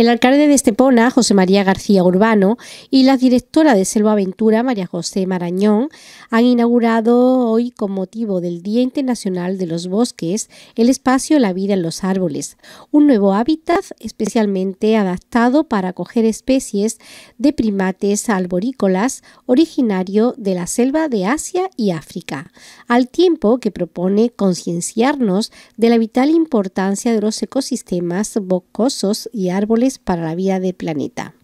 el alcalde de Estepona, José María García Urbano, y la directora de Selva Aventura, María José Marañón, han inaugurado hoy, con motivo del Día Internacional de los Bosques, el espacio La Vida en los Árboles, un nuevo hábitat especialmente adaptado para acoger especies de primates arborícolas originario de la selva de Asia y África, al tiempo que propone concienciarnos de la vital importancia de los ecosistemas boscosos y árboles para la vida del planeta.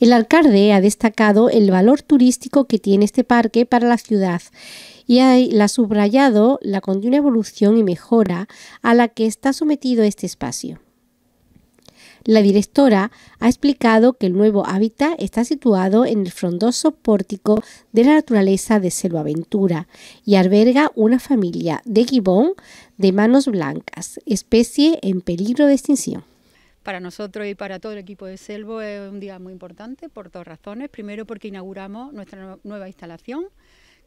El alcalde ha destacado el valor turístico que tiene este parque para la ciudad y ha subrayado la continua evolución y mejora a la que está sometido este espacio. La directora ha explicado que el nuevo hábitat está situado en el frondoso pórtico de la naturaleza de Selvaventura y alberga una familia de gibón de manos blancas, especie en peligro de extinción. Para nosotros y para todo el equipo de Selvo es un día muy importante por dos razones. Primero porque inauguramos nuestra nueva instalación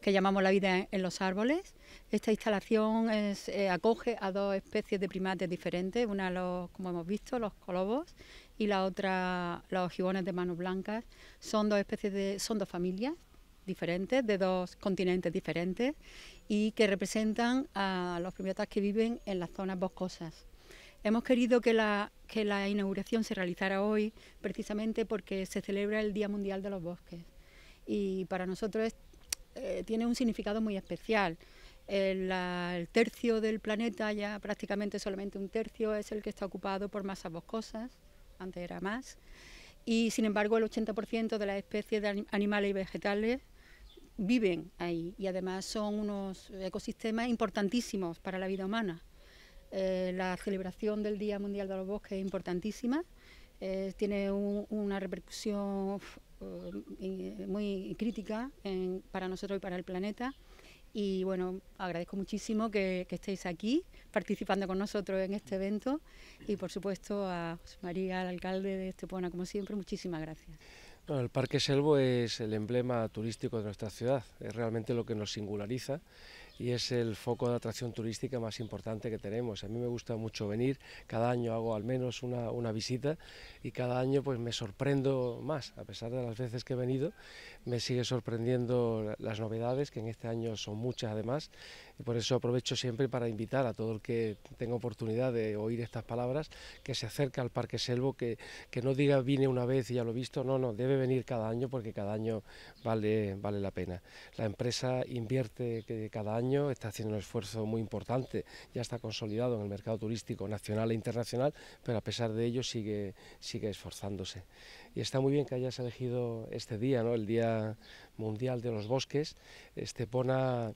que llamamos la vida en los árboles. Esta instalación eh, acoge a dos especies de primates diferentes, una como hemos visto, los colobos y la otra los gibones de manos blancas. Son dos especies de, son dos familias diferentes, de dos continentes diferentes y que representan a los primatas que viven en las zonas boscosas. Hemos querido que la, la inauguración se realizara hoy precisamente porque se celebra el Día Mundial de los Bosques y para nosotros eh, tiene un significado muy especial. El, tercio del planeta, ya prácticamente solamente un tercio, es el que está ocupado por masas boscosas, antes era más, y sin embargo el 80% de las especies de animales y vegetales viven ahí y además son unos ecosistemas importantísimos para la vida humana. Eh, la celebración del Día Mundial de los Bosques es importantísima, eh, tiene una repercusión eh, muy crítica para nosotros y para el planeta. Y bueno, agradezco muchísimo que, estéis aquí participando con nosotros en este evento y por supuesto a José María, al alcalde de Estepona, como siempre, muchísimas gracias. el Parque Selvo es el emblema turístico de nuestra ciudad, es realmente lo que nos singulariza y es el foco de atracción turística más importante que tenemos. A mí me gusta mucho venir, cada año hago al menos una, visita y cada año pues me sorprendo más, a pesar de las veces que he venido, me sigue sorprendiendo las novedades, que en este año son muchas además, por eso aprovecho siempre para invitar a todo el que tenga oportunidad de oír estas palabras, que se acerque al Parque Selvo, que, no diga vine una vez y ya lo he visto, no, no, debe venir cada año porque cada año vale, vale la pena. La empresa invierte cada año, está haciendo un esfuerzo muy importante, ya está consolidado en el mercado turístico nacional e internacional, pero a pesar de ello sigue, sigue esforzándose. Y está muy bien que hayas elegido este día, ¿no? el Día Mundial de los Bosques. Estepona,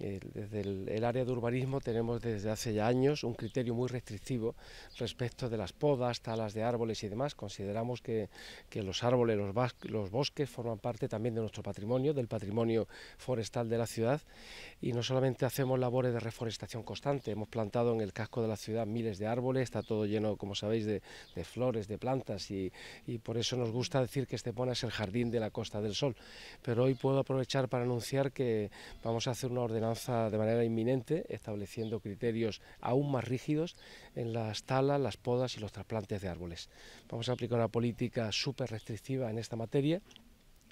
eh, desde el, área de urbanismo tenemos desde hace ya años un criterio muy restrictivo respecto de las podas, talas de árboles y demás. Consideramos que, los árboles, los, bosques forman parte también de nuestro patrimonio, del patrimonio forestal de la ciudad y no solamente hacemos labores de reforestación constante, hemos plantado en el casco de la ciudad miles de árboles, está todo lleno, como sabéis, de, flores, de plantas y, por eso nos gusta decir que este pone es el jardín de la Costa del Sol. Pero hoy puedo aprovechar para anunciar que vamos a hacer una ordenanza de manera manera inminente, estableciendo criterios aún más rígidos en las talas, las podas y los trasplantes de árboles. Vamos a aplicar una política súper restrictiva en esta materia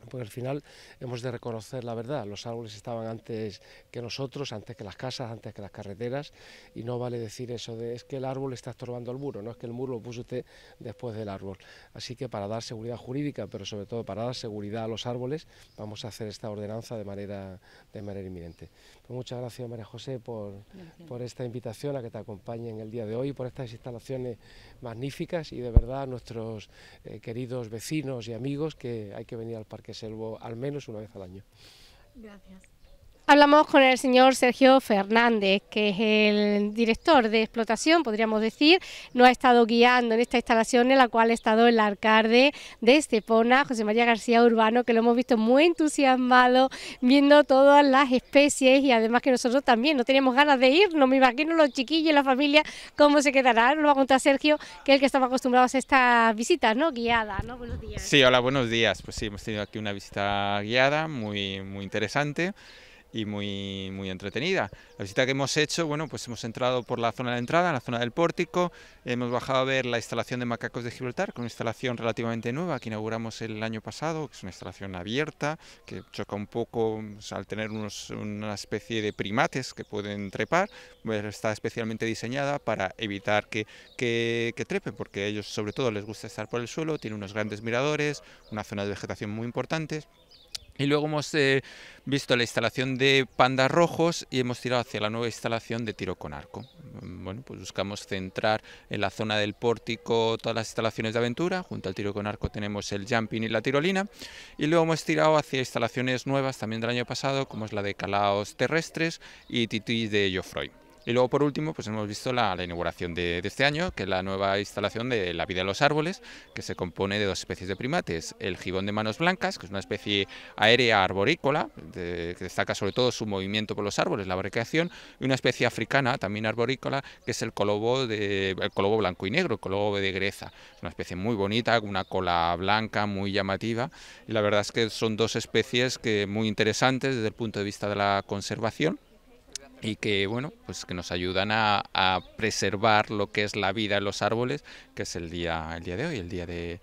porque al final hemos de reconocer la verdad. Los árboles estaban antes que nosotros, antes que las casas, antes que las carreteras, y no vale decir eso de es que el árbol está estorbando el muro, no es que el muro lo puso usted después del árbol. Así que para dar seguridad jurídica, pero sobre todo para dar seguridad a los árboles, vamos a hacer esta ordenanza de manera, de manera inminente. Pues muchas gracias María José por, esta invitación a que te acompañe en el día de hoy, por estas instalaciones magníficas y de verdad nuestros eh, queridos vecinos y amigos que hay que venir al parque que selvo al menos una vez al año. Gracias. Hablamos con el señor Sergio Fernández, que es el director de explotación, podríamos decir. Nos ha estado guiando en esta instalación en la cual ha estado el alcalde de Estepona, José María García Urbano, que lo hemos visto muy entusiasmado, viendo todas las especies y además que nosotros también no teníamos ganas de irnos. Me imagino los chiquillos, y la familia, cómo se quedarán. Nos va a contar Sergio, que es el que estamos acostumbrados a estas visitas ¿no? Guiada, ¿no? Buenos días. Sí, hola, buenos días. Pues sí, hemos tenido aquí una visita guiada muy, muy interesante y muy, muy entretenida. La visita que hemos hecho, bueno, pues hemos entrado por la zona de entrada, en la zona del pórtico, hemos bajado a ver la instalación de Macacos de Gibraltar, ...con una instalación relativamente nueva que inauguramos el año pasado, que es una instalación abierta, que choca un poco o sea, al tener unos, una especie de primates que pueden trepar, pues está especialmente diseñada para evitar que, que, que trepen, porque a ellos sobre todo les gusta estar por el suelo, tiene unos grandes miradores, una zona de vegetación muy importante. Y luego hemos eh, visto la instalación de pandas rojos y hemos tirado hacia la nueva instalación de tiro con arco. Mm, bueno, pues buscamos centrar en la zona del pórtico todas las instalaciones de aventura. Junto al tiro con arco tenemos el jumping y la tirolina. Y luego hemos tirado hacia instalaciones nuevas también del año pasado, como es la de calaos terrestres y tití de joffrey y luego, por último, pues hemos visto la, inauguración de, este año, que es la nueva instalación de La vida de los árboles, que se compone de dos especies de primates. El gibón de manos blancas, que es una especie aérea arborícola, que destaca sobre todo su movimiento por los árboles, la abrecación, y una especie africana, también arborícola, que es el colobo, de, el colobo blanco y negro, el colobo de greza. Es una especie muy bonita, con una cola blanca, muy llamativa, y la verdad es que son dos especies que muy interesantes desde el punto de vista de la conservación y que bueno pues que nos ayudan a, preservar lo que es la vida de los árboles que es el día el día de hoy el día del,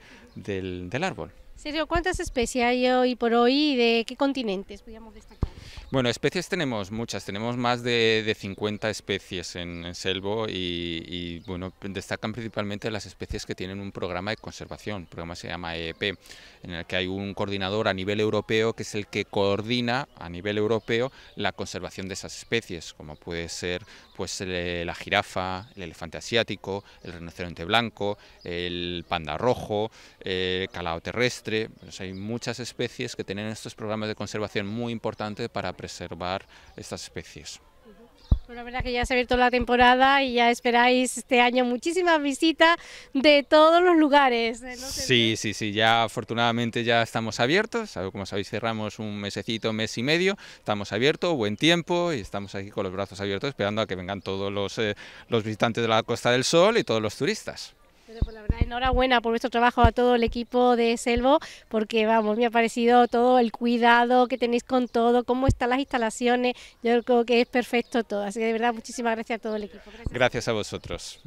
del, árbol Sergio cuántas especies hay hoy por hoy y de qué continentes podríamos destacar bueno, especies tenemos muchas, tenemos más de, 50 especies en, Selvo y, bueno, destacan principalmente las especies que tienen un programa de conservación, un programa se llama EEP, en el que hay un coordinador a nivel europeo que es el que coordina a nivel europeo la conservación de esas especies, como puede ser pues la jirafa, el elefante asiático, el rinoceronte blanco, el panda rojo, el calado terrestre, hay muchas especies que tienen estos programas de conservación muy importantes para preservar estas especies. Bueno, la verdad que ya se ha abierto la temporada y ya esperáis este año muchísimas visitas de todos los lugares. ¿eh? Sí, sí, sí, ya afortunadamente ya estamos abiertos. Como sabéis, cerramos un mesecito, mes y medio. Estamos abiertos, buen tiempo y estamos aquí con los brazos abiertos esperando a que vengan todos los, eh, los visitantes de la Costa del Sol y todos los turistas enhorabuena por vuestro trabajo a todo el equipo de Selvo, porque vamos, me ha parecido todo el cuidado que tenéis con todo, cómo están las instalaciones, yo creo que es perfecto todo. Así que de verdad, muchísimas gracias a todo el equipo. gracias a vosotros.